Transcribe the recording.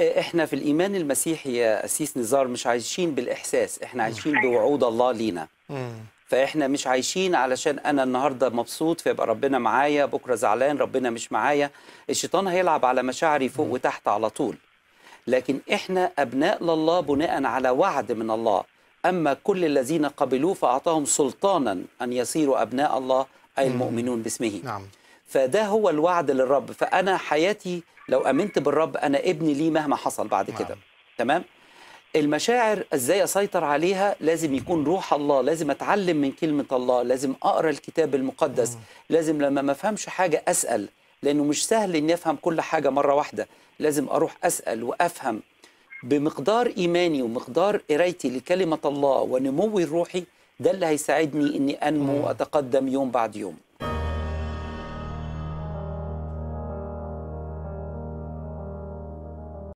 احنا في الايمان المسيحي يا اسيس نزار مش عايشين بالاحساس احنا عايشين أيوة. بوعود الله لينا فاحنا مش عايشين علشان انا النهارده مبسوط فيبقى ربنا معايا بكره زعلان ربنا مش معايا الشيطان هيلعب على مشاعري فوق وتحت على طول لكن احنا ابناء لله بناء على وعد من الله اما كل الذين قبلوه فاعطاهم سلطانا ان يصيروا ابناء الله اي المؤمنون باسمه نعم فده هو الوعد للرب فانا حياتي لو امنت بالرب انا ابني ليه مهما حصل بعد كده نعم. تمام المشاعر ازاي اسيطر عليها لازم يكون روح الله لازم اتعلم من كلمه الله لازم اقرا الكتاب المقدس مم. نعم. لازم لما ما افهمش حاجه اسال لانه مش سهل اني افهم كل حاجه مره واحده لازم اروح اسال وافهم بمقدار ايماني ومقدار قرايتي لكلمه الله ونموي الروحي ده اللي هيساعدني اني انمو نعم. واتقدم يوم بعد يوم